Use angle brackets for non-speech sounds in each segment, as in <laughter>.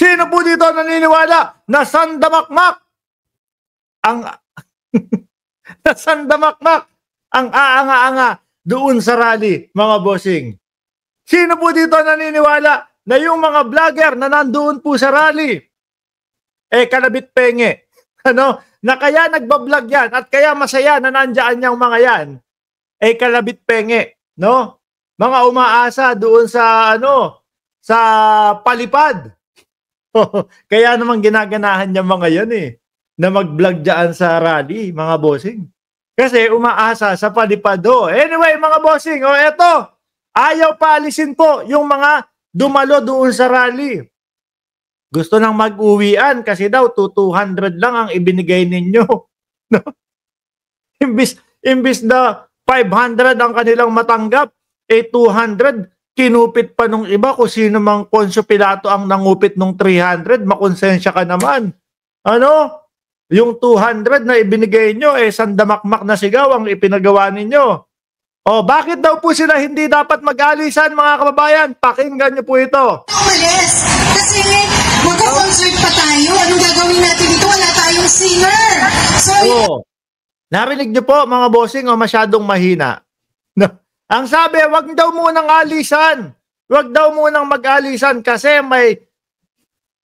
Sino po dito naniniwala na sandamakmak ang <laughs> na sandamakmak ang aanga-anga doon sa rally, mga bossing? Sino po dito naniniwala na yung mga vlogger na nandoon po sa rally? Eh, kalabit penge. <laughs> Ano? Na kaya nagbablog yan at kaya masaya na nandyan yung mga yan. Eh, kalabit penge. No? Mga umaasa doon sa ano, sa palipad <laughs> Kaya naman ginaganahan niya mga yan eh, na mag-vlog dyan sa rally, mga bossing. Kasi umaasa sa palipado. Anyway, mga bossing, o oh, eto, ayaw palisin po yung mga dumalo doon sa rally. Gusto nang mag-uwian kasi daw 200 lang ang ibinigay ninyo. <laughs> imbis, imbis na 500 ang kanilang matanggap, eh 200 kinupit pa nung iba kung sino mang Poncio Pilato ang nangupit nung 300, makonsensya ka naman. Ano? Yung 200 na ibinigay nyo, eh, sandamakmak na sigaw ang ipinagawa ninyo. O, bakit daw po sila hindi dapat mag-alisan, mga kababayan? Pakinggan nyo po ito. Umalis! Kasi magka-concert pa tayo. Anong gagawin natin dito? Wala tayong singer. So, Oo. Narinig nyo po, mga bossing, o, masyadong mahina. <laughs> Ang sabi, wag daw munang alisan. Wag daw munang mag-alisan kasi may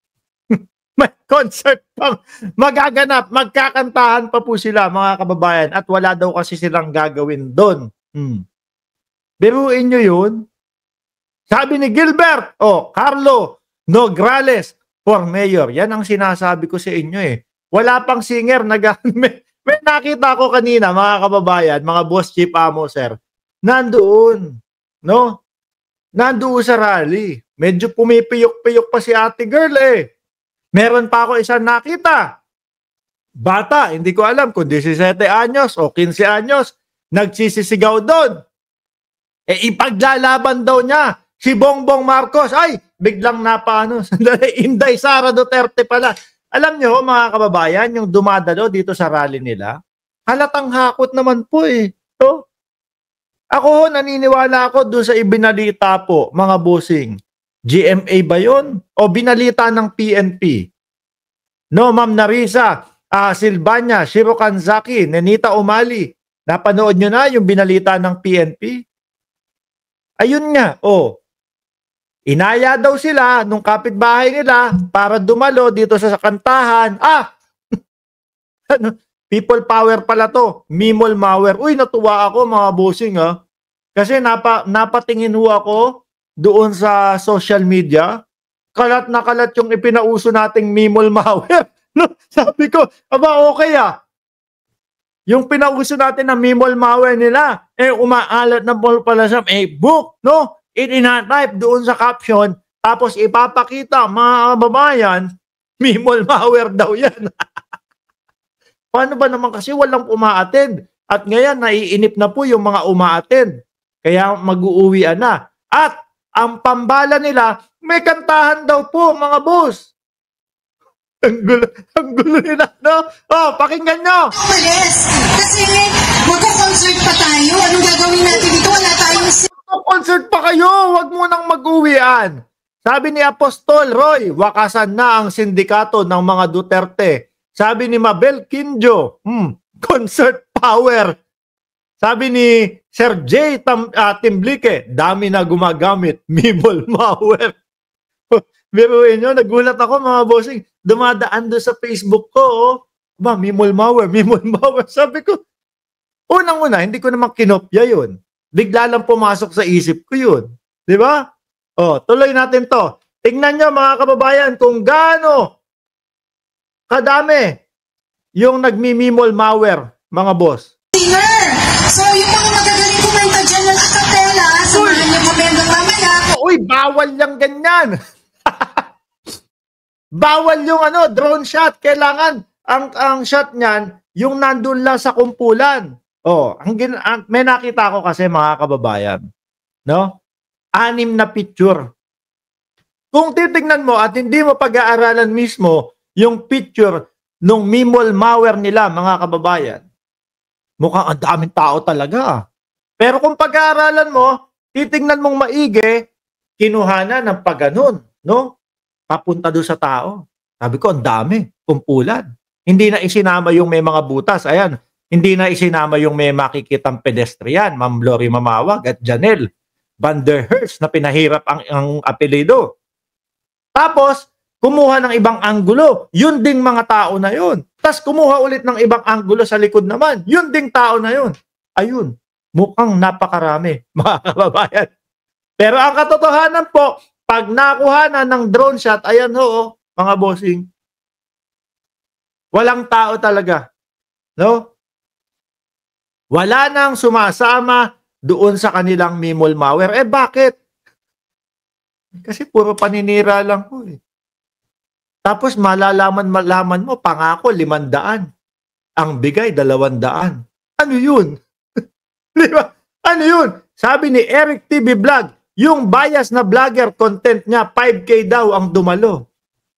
<laughs> may concert pang magaganap, magkakantahan pa po sila mga kababayan at wala daw kasi silang gagawin doon. Hmm. Biruin nyo yun. Sabi ni Gilbert, o oh, Carlo Nograles for mayor. Yan ang sinasabi ko sa inyo eh. Wala pang singer <laughs> na may, may nakita ko kanina mga kababayan, mga boss chief amo sir nandoon, no? Nandoon sa rally. Medyo pumipiyok-piyok pa si ate girl eh. Meron pa ako isang nakita. Bata, hindi ko alam kung 17 anyos o 15 anyos, nagsisisigaw doon. Eh ipaglalaban daw niya si Bongbong Marcos. Ay, biglang napaano. <laughs> Sandali, Inday Sara Duterte pala. Alam nyo, mga kababayan, yung dumadalo dito sa rally nila, halatang hakot naman po eh. No? Ako ho, naniniwala ako doon sa ibinalita po, mga bossing. GMA ba yon O binalita ng PNP? No, Ma'am Narisa, uh, Silvania, Shiro Kanzaki, Nenita Umali. Napanood nyo na yung binalita ng PNP? Ayun nga, oh. Inaya daw sila nung kapitbahay nila para dumalo dito sa kantahan. Ah! <laughs> ano, People power pala to. Mimol Mauer. Uy, natuwa ako mga bossing ha. Kasi napa, napatingin ho ako doon sa social media. Kalat na kalat yung ipinauso nating Mimol Mauer. <laughs> sabi ko, aba okay ah. Yung pinauso natin na Mimol Mauer nila, eh umaalat na ball pala sa eh book, no? Itinatype doon sa caption, tapos ipapakita mga kababayan, <laughs> Mimol Mauer daw yan. <laughs> Paano ba naman kasi walang umaattend? At ngayon, naiinip na po yung mga umaattend. Kaya mag-uuwian na. At ang pambala nila, may kantahan daw po mga boss. Ang gulo, ang gulo nila, no? Oh, pakinggan nyo! Umalis! Kasi magko-concert pa tayo. Anong gagawin natin dito? Wala tayong... Magko-concert pa kayo! Huwag mo nang mag-uwian! Sabi ni Apostol Roy, wakasan na ang sindikato ng mga Duterte sabi ni Mabel Kinjo, hmm, concert power. Sabi ni Sir J. Tam, uh, ah, Timblike, dami na gumagamit, <laughs> Mimol Mauer. Biruin <laughs> nyo, nagulat ako mga bossing. Dumadaan doon sa Facebook ko, oh. Ba, Mimol Mauer, <laughs> Mimol Mauer. Sabi ko, unang-una, hindi ko naman kinopya yun. Bigla lang pumasok sa isip ko yun. Di ba? Oh, tuloy natin to. Tingnan nyo mga kababayan kung gaano kadami yung nagmimimol malware, mga boss. Dinner! So, yung mga magagaling kumanta dyan ng acapella, sa mga nagmamendo mamaya. Uy, bawal yung ganyan! <laughs> bawal yung ano, drone shot. Kailangan, ang, ang shot niyan, yung nandun lang sa kumpulan. Oh, ang, ang may nakita ko kasi mga kababayan, no? Anim na picture. Kung titingnan mo at hindi mo pag-aaralan mismo, yung picture nung Mimol Mauer nila, mga kababayan. Mukhang ang daming tao talaga. Pero kung pag-aaralan mo, titingnan mong maigi, kinuhana ng pagganon, no? Papunta doon sa tao. Sabi ko, ang dami, kumpulan. Hindi na isinama yung may mga butas. Ayan, hindi na isinama yung may makikitang pedestrian, Ma'am Lori Mamawag at Janel Vanderhurst na pinahirap ang, ang apelido. Tapos, kumuha ng ibang anggulo, yun ding mga tao na yun. Tapos kumuha ulit ng ibang anggulo sa likod naman, yun ding tao na yun. Ayun, mukhang napakarami, <laughs> mga kababayan. Pero ang katotohanan po, pag nakuha na ng drone shot, ayan ho, oh, mga bossing, walang tao talaga. No? Wala nang sumasama doon sa kanilang mimolmawer. Eh bakit? Kasi puro paninira lang po eh. Tapos malalaman malaman mo, pangako, 500. Ang bigay, 200. Ano yun? <laughs> Di ba? Ano yun? Sabi ni Eric TV Vlog, yung bias na vlogger content niya, 5K daw ang dumalo.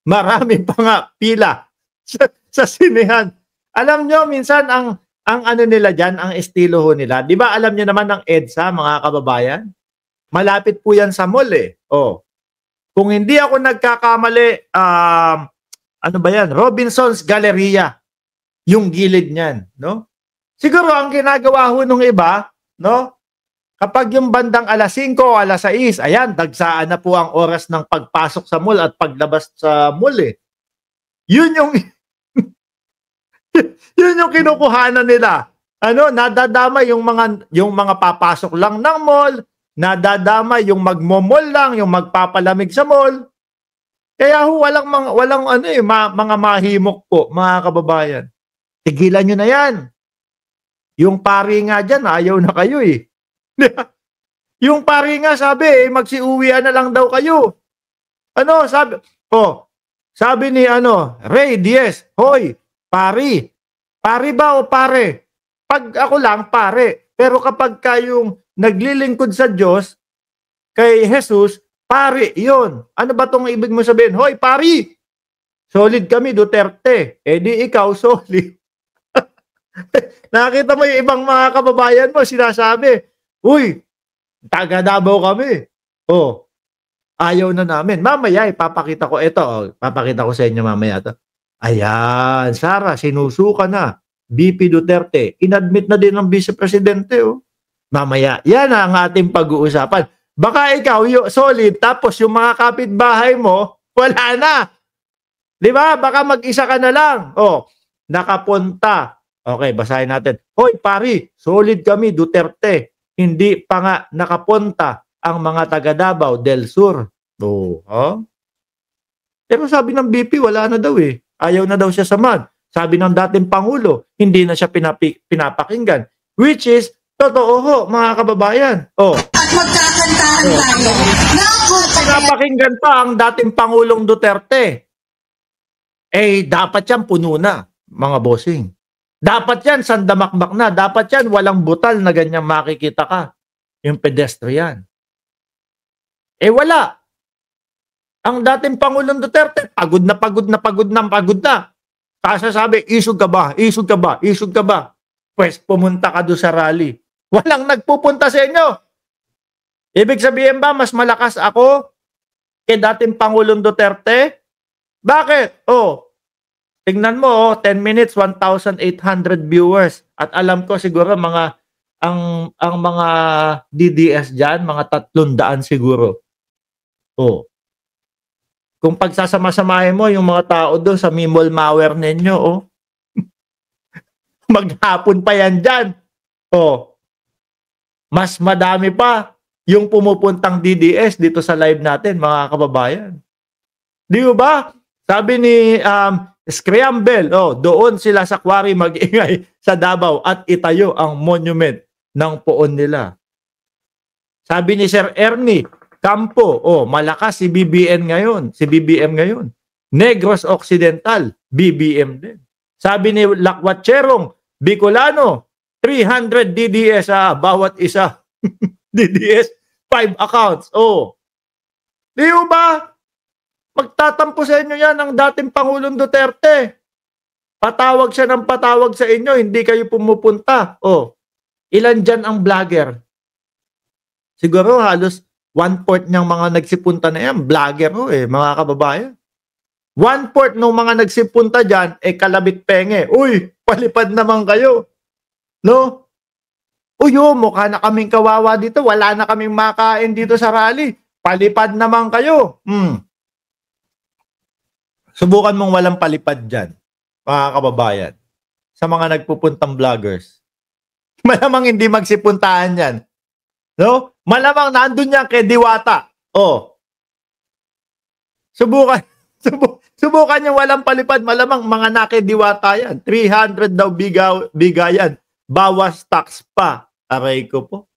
Marami pa nga pila <laughs> sa, sa sinehan. Alam nyo, minsan ang ang ano nila diyan, ang estilo ho nila. 'Di ba alam niyo naman ang EDSA, mga kababayan? Malapit po 'yan sa mall eh. Oh, kung hindi ako nagkakamali, um, ano ba yan? Robinson's Galleria. Yung gilid niyan, no? Siguro ang ginagawa ho nung iba, no? Kapag yung bandang alas 5, o alas 6, ayan, dagsaan na po ang oras ng pagpasok sa mall at paglabas sa mall eh. Yun yung <laughs> yun yung kinukuhanan nila. Ano, nadadama yung mga yung mga papasok lang ng mall, nadadama yung magmomol lang, yung magpapalamig sa mall. Kaya ho, walang, mga, walang ano eh, ma, mga mahimok po, mga kababayan. Tigilan nyo na yan. Yung pari nga dyan, ayaw na kayo eh. <laughs> yung pari nga sabi, eh, magsiuwi na lang daw kayo. Ano, sabi, oh, sabi ni ano, Ray Diaz, hoy, pari, pari ba o pare? Pag ako lang, pare. Pero kapag kayong naglilingkod sa Diyos, kay Jesus, pari yon. Ano ba tong ibig mo sabihin? Hoy, pari! Solid kami, Duterte. Eh di ikaw, solid. <laughs> Nakita mo yung ibang mga kababayan mo, sinasabi, Uy, taga Davao kami. Oh, ayaw na namin. Mamaya, ipapakita ko ito. Oh, papakita ko sa inyo mamaya ito. Ayan, Sara, sinusuka na. BP Duterte, inadmit na din ng vice presidente. Oh mamaya. Yan ang ating pag-uusapan. Baka ikaw yung solid tapos yung mga kapitbahay mo wala na. 'Di ba? Baka mag-isa ka na lang. Oh, nakapunta. Okay, basahin natin. Hoy, pari, solid kami Duterte. Hindi pa nga nakapunta ang mga taga Davao del Sur. Oo. Oh, oh, Pero sabi ng BP, wala na daw eh. Ayaw na daw siya sa MAD. Sabi ng dating Pangulo, hindi na siya pinapi- pinapakinggan. Which is, Totoo ho, mga kababayan. Oh. At magkakantahan oh. tayo. Napakinggan pa ang dating Pangulong Duterte. Eh, dapat yan puno na, mga bossing. Dapat yan, sandamakmak na. Dapat yan, walang butal na ganyan makikita ka. Yung pedestrian. Eh, wala. Ang dating Pangulong Duterte, pagod na pagod na pagod na pagod na. sabi, isog ka ba? Isog ka ba? Isog ka ba? Pwes, pumunta ka doon sa rally. Walang nagpupunta sa inyo. Ibig sabihin ba, mas malakas ako kay dating Pangulong Duterte? Bakit? Oh, tingnan mo, oh, 10 minutes, 1,800 viewers. At alam ko siguro mga ang ang mga DDS diyan mga tatlong daan siguro. Oh. Kung pagsasama-samahin mo yung mga tao doon sa Mimol Mauer ninyo, oh. <laughs> Maghapon pa yan diyan. Oh. Mas madami pa yung pumupuntang DDS dito sa live natin, mga kababayan. Di ba? Sabi ni um, Scramble, oh, doon sila sa quarry mag-ingay <laughs> sa Davao at itayo ang monument ng poon nila. Sabi ni Sir Ernie Campo, oh, malakas si BBM ngayon, si BBM ngayon. Negros Occidental, BBM din. Sabi ni Lakwacherong, Bicolano, 300 DDS ah, bawat isa. DDS, <laughs> 5 accounts. Oh. Di ba? Magtatampo sa inyo yan ang dating Pangulong Duterte. Patawag siya ng patawag sa inyo, hindi kayo pumupunta. Oh. Ilan dyan ang vlogger? Siguro halos one-fourth ng mga nagsipunta na yan, vlogger oh eh, mga kababayan. One-fourth ng mga nagsipunta dyan, eh kalabit penge. Uy, palipad naman kayo No? Uyo, oh, mukha na kaming kawawa dito. Wala na kaming makain dito sa rally. Palipad naman kayo. Hmm. Subukan mong walang palipad dyan, mga kababayan. Sa mga nagpupuntang vloggers. <laughs> Malamang hindi magsipuntahan yan. No? Malamang nandun yan kay Diwata. Oh. Subukan. <laughs> Subukan. Subukan yung walang palipad. Malamang mga nakediwata yan. 300 daw bigaw, bigayan bawas tax pa. Aray ko po.